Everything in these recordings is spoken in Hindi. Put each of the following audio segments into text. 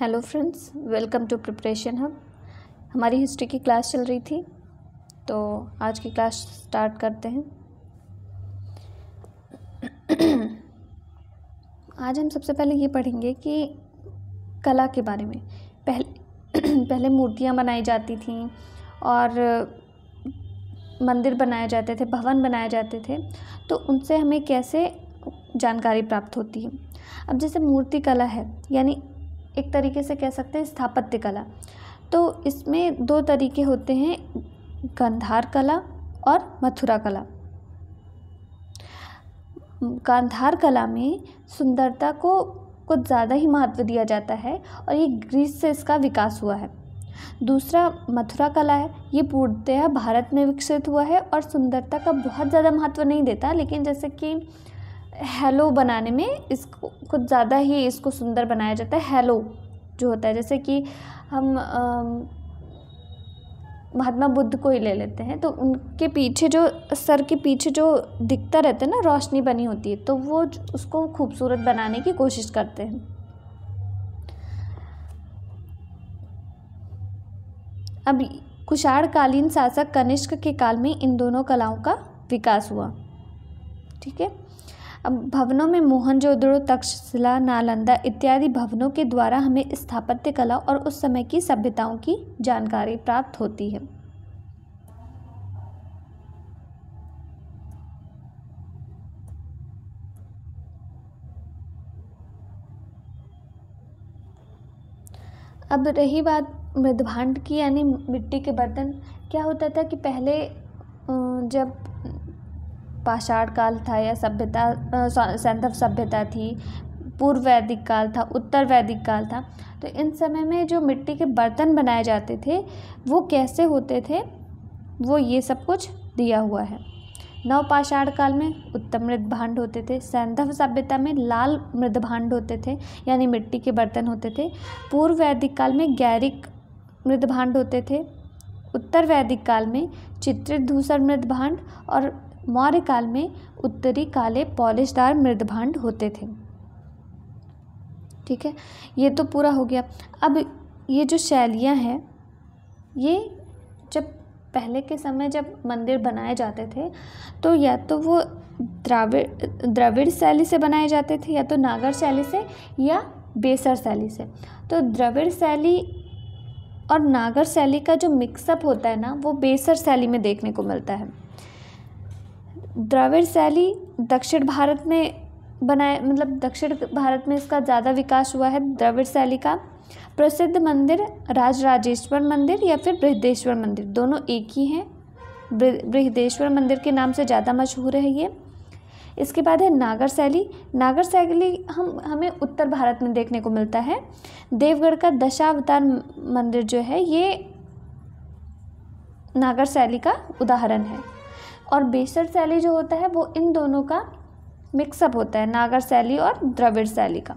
hello friends welcome to preparation hub हमारी हिस्ट्री की क्लास चल रही थी तो आज की क्लास स्टार्ट करते हैं आज हम सबसे पहले ये पढ़ेंगे कि कला के बारे में पहले पहले मूर्तियाँ बनाई जाती थीं और मंदिर बनाए जाते थे भवन बनाए जाते थे तो उनसे हमें कैसे जानकारी प्राप्त होती है अब जैसे मूर्ति कला है यानी एक तरीके से कह सकते हैं स्थापत्य कला तो इसमें दो तरीके होते हैं गंधार कला और मथुरा कला गांधार कला में सुंदरता को कुछ ज़्यादा ही महत्व दिया जाता है और ये ग्रीस से इसका विकास हुआ है दूसरा मथुरा कला है ये पूर्णतः भारत में विकसित हुआ है और सुंदरता का बहुत ज़्यादा महत्व नहीं देता लेकिन जैसे कि हेलो बनाने में इसको कुछ ज़्यादा ही इसको सुंदर बनाया जाता है हेलो जो होता है जैसे कि हम महात्मा बुद्ध को ही ले लेते हैं तो उनके पीछे जो सर के पीछे जो दिखता रहता है ना रोशनी बनी होती है तो वो उसको खूबसूरत बनाने की कोशिश करते हैं अब कुशाणकालीन शासक कनिष्क के काल में इन दोनों कलाओं का विकास हुआ ठीक है भवनों में मोहनजोदड़ो तक्षशिला नालंदा इत्यादि भवनों के द्वारा हमें स्थापत्य कला और उस समय की सभ्यताओं की जानकारी प्राप्त होती है अब रही बात मृदभांड की यानी मिट्टी के बर्तन क्या होता था कि पहले जब पाषाण काल था या सभ्यता सैंधव सभ्यता थी पूर्व वैदिक काल था उत्तर वैदिक काल था तो इन समय में जो मिट्टी के बर्तन बनाए जाते थे वो कैसे होते थे वो ये सब कुछ दिया हुआ है नवपाषाण काल में उत्तम मृदभांड होते थे सैंधव सभ्यता में लाल मृदभांड होते थे यानी मिट्टी के बर्तन होते थे पूर्व वैदिक काल में गैरिक मृदभांड होते थे उत्तर वैदिक काल में चित्रित धूसर मृदभांड और मौर्य काल में उत्तरी काले पॉलिशदार मृदभांड होते थे ठीक है ये तो पूरा हो गया अब ये जो शैलियाँ हैं ये जब पहले के समय जब मंदिर बनाए जाते थे तो या तो वो द्राविड़ द्रविड़ शैली से बनाए जाते थे या तो नागर शैली से या बेसर शैली से तो द्रविड़ शैली और नागर शैली का जो मिक्सअप होता है ना वो बेसर शैली में देखने को मिलता है द्रविड़ शैली दक्षिण भारत में बनाए मतलब दक्षिण भारत में इसका ज़्यादा विकास हुआ है द्रविड़ शैली का प्रसिद्ध मंदिर राजराजेश्वर मंदिर या फिर बृहदेश्वर मंदिर दोनों एक ही हैं बृहदेश्वर मंदिर के नाम से ज़्यादा मशहूर है ये इसके बाद है नागर शैली नागर शैली हम हमें उत्तर भारत में देखने को मिलता है देवगढ़ का दशावतार मंदिर जो है ये नागर शैली का उदाहरण है और बेसर शैली जो होता है वो इन दोनों का मिक्सअप होता है नागर शैली और द्रविड़ शैली का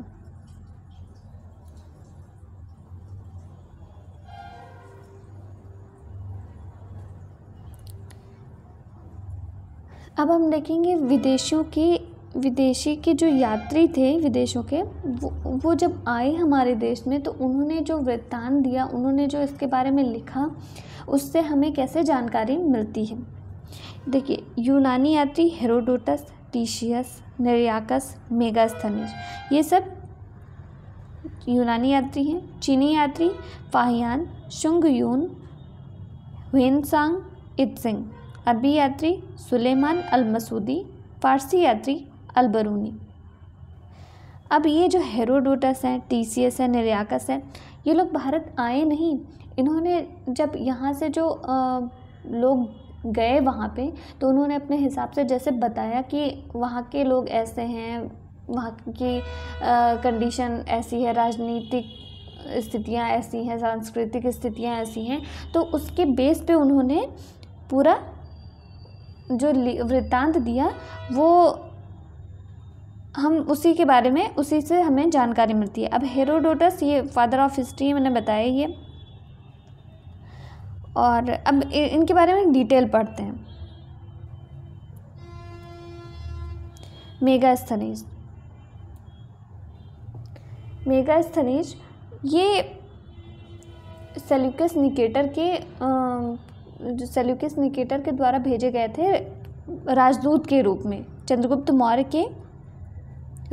अब हम देखेंगे विदेशों की विदेशी के जो यात्री थे विदेशों के वो वो जब आए हमारे देश में तो उन्होंने जो वृत्तांत दिया उन्होंने जो इसके बारे में लिखा उससे हमें कैसे जानकारी मिलती है देखिए यूनानी यात्री हेरोडोटस टीशियस निर्याकस मेगास्थनिज ये सब यूनानी यात्री हैं चीनी यात्री फाहियान शुंग यून हुएनसांग इत्सिंग अरबी यात्री सुलेमान अल मसूदी फ़ारसी यात्री अलबरूनी अब ये जो हेरोडोटस हैं टीसीएस है निर्याकस है ये लोग भारत आए नहीं इन्होंने जब यहाँ से जो आ, लोग गए वहाँ पे तो उन्होंने अपने हिसाब से जैसे बताया कि वहाँ के लोग ऐसे हैं वहाँ की कंडीशन ऐसी है राजनीतिक स्थितियाँ ऐसी हैं सांस्कृतिक स्थितियाँ ऐसी हैं तो उसके बेस पे उन्होंने पूरा जो वृत्तांत दिया वो हम उसी के बारे में उसी से हमें जानकारी मिलती है अब हेरोडोटस ये फादर ऑफ हिस्ट्री मैंने बताया ये और अब इनके बारे में डिटेल पढ़ते हैं मेगास्थनीज मेगास्थनीज ये सेल्यूकस निकेटर के जो सेल्यूकस निकेटर के द्वारा भेजे गए थे राजदूत के रूप में चंद्रगुप्त मौर्य के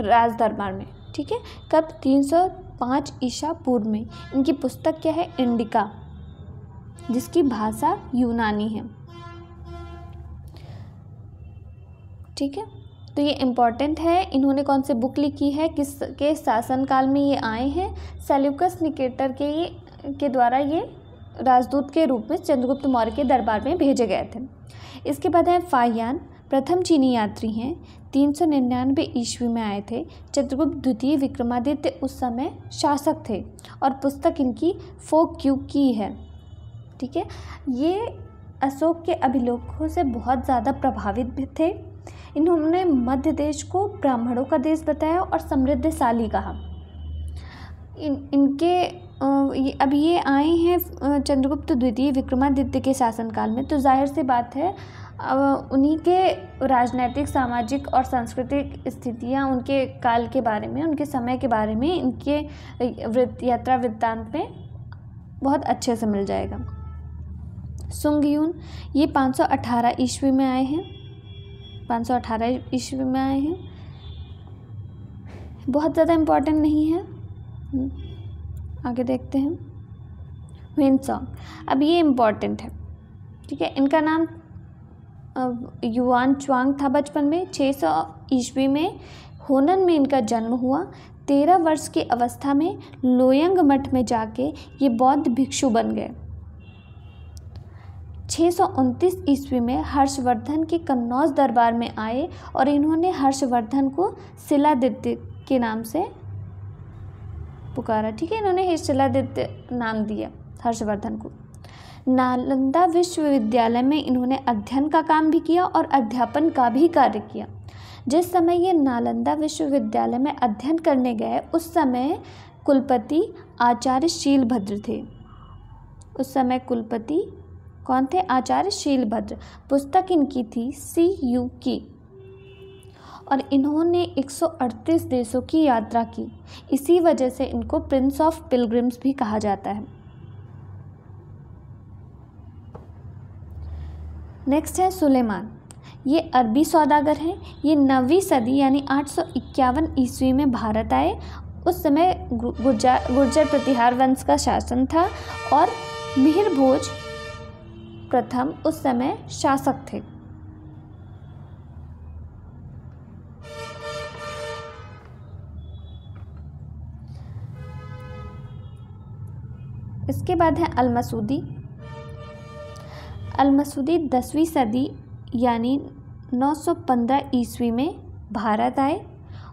राज दरबार में ठीक है कब 305 ईसा पूर्व में इनकी पुस्तक क्या है इंडिका जिसकी भाषा यूनानी है ठीक है तो ये इम्पॉर्टेंट है इन्होंने कौन से बुक लिखी है किस के शासनकाल में ये आए हैं सेल्युकस निकेटर के ये के द्वारा ये राजदूत के रूप में चंद्रगुप्त मौर्य के दरबार में भेजे गए थे इसके बाद हैं फाइयान प्रथम चीनी यात्री हैं तीन सौ निन्यानवे ईस्वी में आए थे चंद्रगुप्त द्वितीय विक्रमादित्य उस समय शासक थे और पुस्तक इनकी फोक क्यू की है ठीक है ये अशोक के अभिलेखों से बहुत ज़्यादा प्रभावित भी थे इन्होंने मध्य देश को ब्राह्मणों का देश बताया और समृद्धशाली कहा इन इनके अब ये आए हैं चंद्रगुप्त द्वितीय विक्रमादित्य के शासनकाल में तो जाहिर सी बात है उन्हीं के राजनैतिक सामाजिक और सांस्कृतिक स्थितियाँ उनके काल के बारे में उनके समय के बारे में इनके वृत्त यात्रा वृत्तांत में बहुत अच्छे से मिल जाएगा सुंगयून ये 518 ईस्वी में आए हैं 518 ईस्वी में आए हैं बहुत ज़्यादा इम्पॉर्टेंट नहीं है आगे देखते हैं हुएनसोंग अब ये इम्पॉर्टेंट है ठीक है इनका नाम युआन च्वांग था बचपन में 600 सौ ईस्वी में होनन में इनका जन्म हुआ तेरह वर्ष की अवस्था में लोयंग मठ में जाके ये बौद्ध भिक्षु बन गए छः ईस्वी में हर्षवर्धन के कन्नौज दरबार में आए और इन्होंने हर्षवर्धन को शिलादित्य के नाम से पुकारा ठीक है इन्होंने शिलादित्य नाम दिया हर्षवर्धन को नालंदा विश्वविद्यालय में इन्होंने अध्ययन का काम भी किया और अध्यापन का भी कार्य किया जिस समय ये नालंदा विश्वविद्यालय में अध्ययन करने गए उस समय कुलपति आचार्य शीलभद्र थे उस समय कुलपति कौन थे आचार्य शीलभद्र पुस्तक इनकी थी सी यू की और इन्होंने 138 देशों की यात्रा की इसी वजह से इनको प्रिंस ऑफ पिलग्रिम्स भी कहा जाता है नेक्स्ट है सुलेमान ये अरबी सौदागर हैं ये नवी सदी यानी आठ सौ इक्यावन ईस्वी में भारत आए उस समय गुर्जर गुर्जर प्रतिहार वंश का शासन था और मिहिर भोज प्रथम उस समय शासक थे इसके बाद है अलमसूदी अलमसूदी दसवीं सदी यानी 915 ईस्वी में भारत आए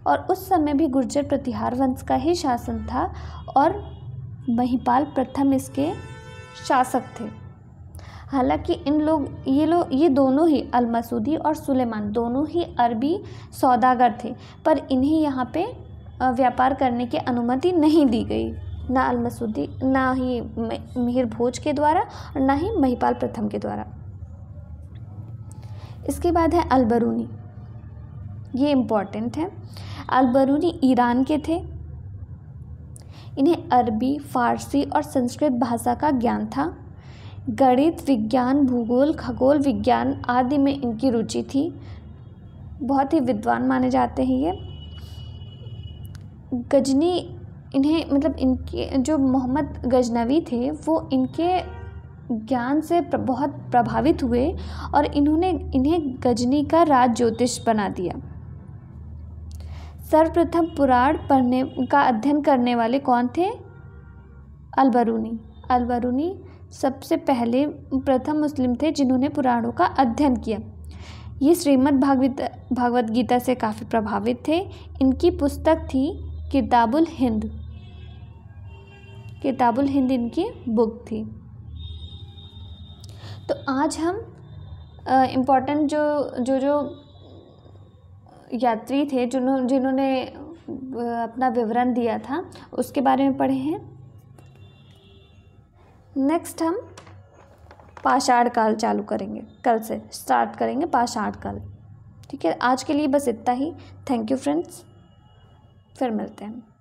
और उस समय भी गुर्जर प्रतिहार वंश का ही शासन था और महिपाल प्रथम इसके शासक थे हालांकि इन लोग ये लोग ये दोनों ही अलमसूदी और सुलेमान दोनों ही अरबी सौदागर थे पर इन्हें यहाँ पे व्यापार करने की अनुमति नहीं दी गई ना अलमसूदी ना ही मिहिर भोज के द्वारा और ना ही महिपाल प्रथम के द्वारा इसके बाद है अलबरूनी ये इम्पॉर्टेंट है अलबरूनी ईरान के थे इन्हें अरबी फारसी और संस्कृत भाषा का ज्ञान था गणित विज्ञान भूगोल खगोल विज्ञान आदि में इनकी रुचि थी बहुत ही विद्वान माने जाते हैं ये गजनी इन्हें मतलब इनके जो मोहम्मद गजनवी थे वो इनके ज्ञान से प्र, बहुत प्रभावित हुए और इन्होंने इन्हें गजनी का राज ज्योतिष बना दिया सर्वप्रथम पुराण पढ़ने का अध्ययन करने वाले कौन थे अलबरूनी अलबरूनी सबसे पहले प्रथम मुस्लिम थे जिन्होंने पुराणों का अध्ययन किया ये श्रीमद् भागवत भागवत गीता से काफ़ी प्रभावित थे इनकी पुस्तक थी किताबुल हिंद किताबुल हिंद इनकी बुक थी तो आज हम इम्पोर्टेंट जो जो जो यात्री थे जिन्होंने जिन्होंने अपना विवरण दिया था उसके बारे में पढ़े हैं नेक्स्ट हम पाषाण काल चालू करेंगे कल से स्टार्ट करेंगे पाषाण काल ठीक है आज के लिए बस इतना ही थैंक यू फ्रेंड्स फिर मिलते हैं